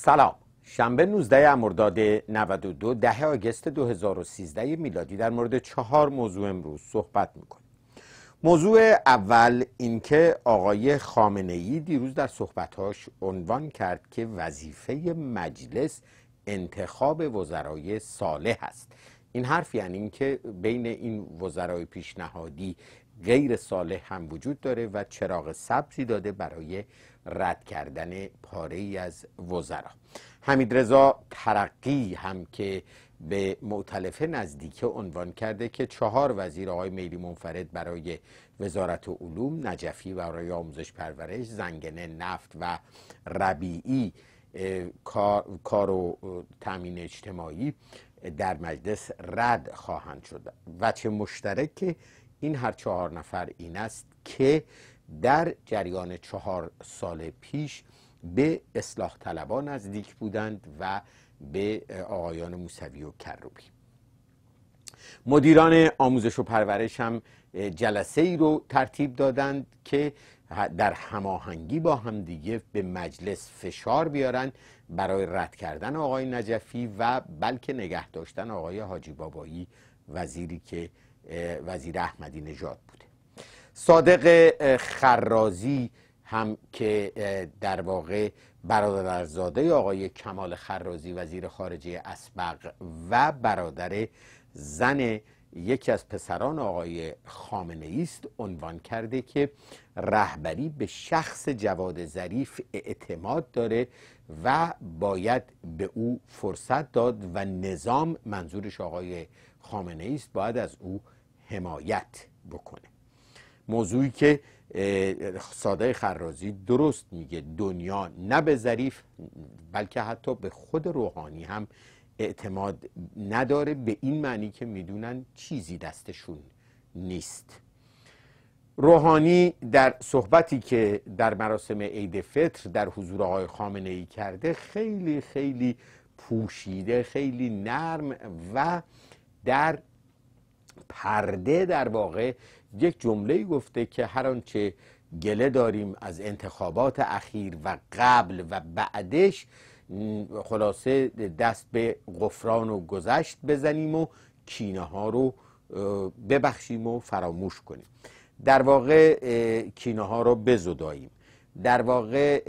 سلام شنبه 19 مرداد 92 ده آگست 2013 میلادی در مورد چهار موضوع امروز صحبت میکنیم موضوع اول اینکه آقای خامنه ای دیروز در صحبتهاش عنوان کرد که وظیفه مجلس انتخاب وزرای صالح است این حرف یعنی اینکه بین این وزرای پیشنهادی غیر صالح هم وجود داره و چراغ سبزی داده برای رد کردن پاره ای از وزرا حمید رضا ترقی هم که به معتلفه نزدیکه عنوان کرده که چهار وزیر آقای میلی منفرد برای وزارت علوم نجفی و برای آموزش پرورش زنگنه نفت و ربیعی کار،, و تامین اجتماعی در مجلس رد خواهند شد و چه مشترک این هر چهار نفر این است که در جریان چهار سال پیش به اصلاح طلبان نزدیک بودند و به آقایان موسوی و کروبی مدیران آموزش و پرورش هم جلسه ای رو ترتیب دادند که در هماهنگی با هم دیگه به مجلس فشار بیارند برای رد کردن آقای نجفی و بلکه نگه داشتن آقای حاجی بابایی وزیری که وزیر احمدی نژاد بوده صادق خرازی هم که در واقع برادرزاده آقای کمال خرازی وزیر خارجه اسبق و برادر زن یکی از پسران آقای خامنه است عنوان کرده که رهبری به شخص جواد ظریف اعتماد داره و باید به او فرصت داد و نظام منظورش آقای خامنه است باید از او حمایت بکنه موضوعی که ساده خرازی درست میگه دنیا نه به ظریف بلکه حتی به خود روحانی هم اعتماد نداره به این معنی که میدونن چیزی دستشون نیست روحانی در صحبتی که در مراسم عید فطر در حضور آقای خامنه ای کرده خیلی خیلی پوشیده خیلی نرم و در پرده در واقع یک جمله گفته که هر آنچه گله داریم از انتخابات اخیر و قبل و بعدش خلاصه دست به غفران و گذشت بزنیم و کینه ها رو ببخشیم و فراموش کنیم در واقع کینه ها رو بزداییم در واقع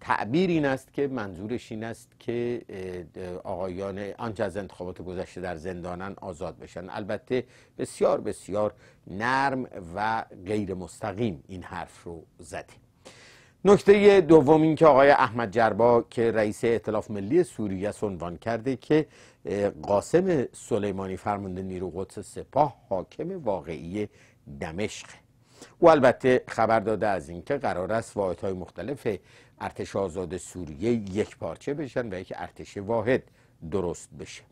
تعبیر این است که منظورش این است که آقایان آنچه از انتخابات گذشته در زندانن آزاد بشن البته بسیار بسیار نرم و غیر مستقیم این حرف رو زده نکته دوم این که آقای احمد جربا که رئیس ائتلاف ملی سوریه است عنوان کرده که قاسم سلیمانی فرمانده نیرو قدس سپاه حاکم واقعی دمشقه او البته خبر داده از اینکه قرار است های مختلف ارتش آزاد سوریه یک پارچه بشن و یک ارتش واحد درست بشه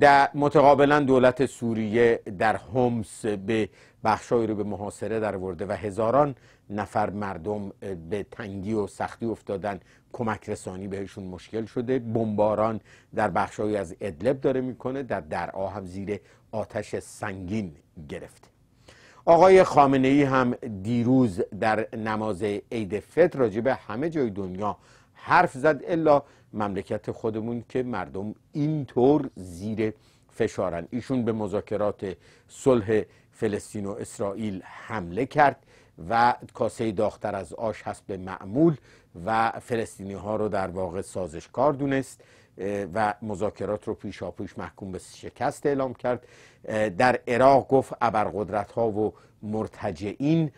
در متقابلا دولت سوریه در همس به بخشهایی رو به محاصره در ورده و هزاران نفر مردم به تنگی و سختی افتادن کمک رسانی بهشون مشکل شده بمباران در بخشهایی از ادلب داره میکنه در درعا هم زیر آتش سنگین گرفته آقای خامنه ای هم دیروز در نماز عید فطر راجع به همه جای دنیا حرف زد الا مملکت خودمون که مردم اینطور زیر فشارن ایشون به مذاکرات صلح فلسطین و اسرائیل حمله کرد و کاسه داختر از آش هست به معمول و فلسطینی ها رو در واقع سازش سازشکار دونست و مذاکرات رو پیش پیشاپیش محکوم به شکست اعلام کرد در عراق گفت ابرقدرت ها و مرتجعین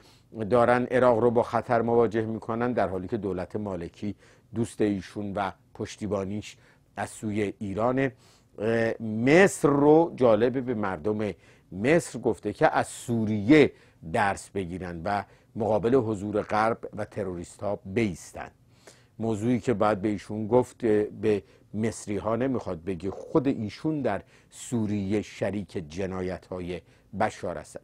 دارن عراق رو با خطر مواجه میکنن در حالی که دولت مالکی دوست ایشون و پشتیبانیش از سوی ایران مصر رو جالبه به مردم مصر گفته که از سوریه درس بگیرن و مقابل حضور غرب و تروریست ها بیستن موضوعی که بعد به ایشون گفت به مصری ها نمیخواد بگی خود ایشون در سوریه شریک جنایت های بشار اسد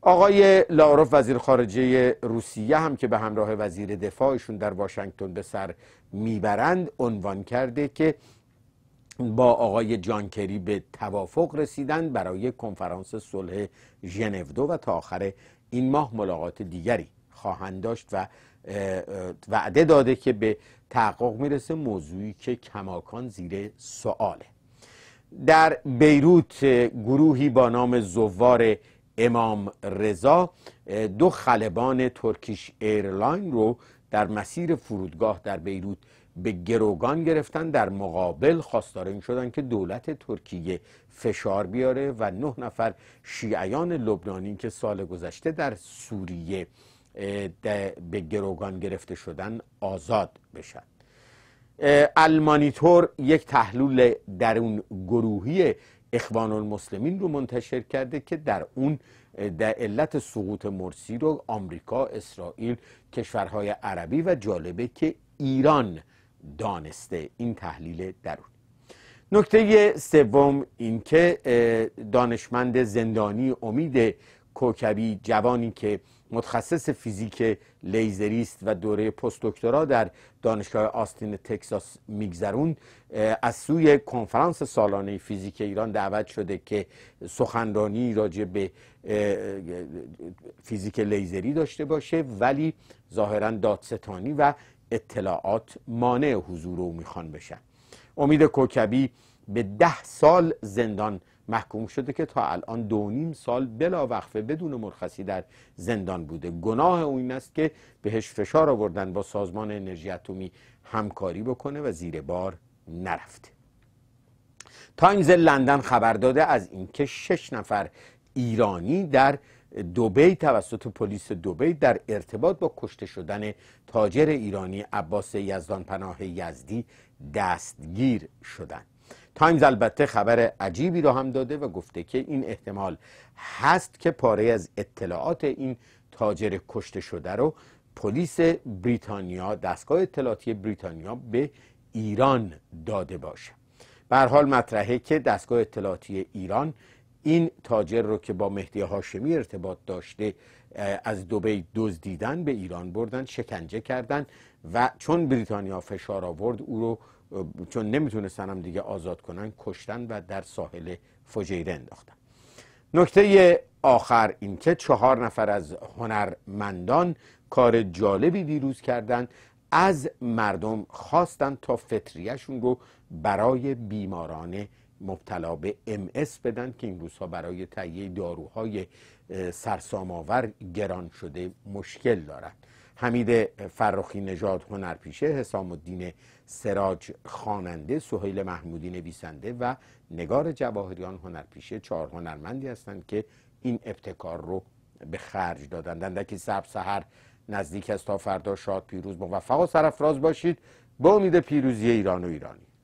آقای لاروف وزیر خارجه روسیه هم که به همراه وزیر دفاعشون در واشنگتن به سر میبرند عنوان کرده که با آقای جانکری به توافق رسیدن برای کنفرانس صلح ژنو دو و تا آخر این ماه ملاقات دیگری خواهند داشت و وعده داده که به تحقق میرسه موضوعی که کماکان زیر سواله در بیروت گروهی با نام زوار امام رضا دو خلبان ترکیش ایرلاین رو در مسیر فرودگاه در بیروت به گروگان گرفتن در مقابل خواستار این شدن که دولت ترکیه فشار بیاره و نه نفر شیعیان لبنانی که سال گذشته در سوریه به گروگان گرفته شدن آزاد بشن المانیتور یک تحلول در اون گروهی اخوان المسلمین رو منتشر کرده که در اون در علت سقوط مرسی رو آمریکا، اسرائیل، کشورهای عربی و جالبه که ایران دانسته این تحلیل درون نکته سوم اینکه دانشمند زندانی امید کوکبی جوانی که متخصص فیزیک لیزری و دوره پست دکترا در دانشگاه آستین تکساس میگذرون از سوی کنفرانس سالانه فیزیک ایران دعوت شده که سخنرانی راجع به فیزیک لیزری داشته باشه ولی ظاهرا دادستانی و اطلاعات مانع حضور او میخوان بشن امید کوکبی به ده سال زندان محکوم شده که تا الان دو نیم سال بلا وقفه بدون مرخصی در زندان بوده گناه او این است که بهش فشار آوردن با سازمان انرژی اتمی همکاری بکنه و زیر بار نرفته تایمز لندن خبر داده از اینکه شش نفر ایرانی در دوبی توسط پلیس دوبی در ارتباط با کشته شدن تاجر ایرانی عباس یزدان پناه یزدی دستگیر شدند تایمز البته خبر عجیبی را هم داده و گفته که این احتمال هست که پاره از اطلاعات این تاجر کشته شده رو پلیس بریتانیا دستگاه اطلاعاتی بریتانیا به ایران داده باشه به حال مطرحه که دستگاه اطلاعاتی ایران این تاجر رو که با مهدی هاشمی ارتباط داشته از دوبه دزدیدن به ایران بردن شکنجه کردن و چون بریتانیا فشار آورد او رو چون نمیتونستن هم دیگه آزاد کنن کشتن و در ساحل فجیره انداختن نکته آخر اینکه چهار نفر از هنرمندان کار جالبی دیروز کردند از مردم خواستن تا فطریهشون رو برای بیماران مبتلا به ام بدن که این روزها برای تهیه داروهای سرسام‌آور گران شده مشکل دارد. حمید فرخی نژاد هنرپیشه حسام الدین سراج خواننده سهیل محمودی نویسنده و نگار جواهریان هنرپیشه چهار هنرمندی هستند که این ابتکار رو به خرج دادند اندکی سب سهر نزدیک است تا فردا شاد پیروز موفق و سرفراز باشید با امید پیروزی ایران و ایرانی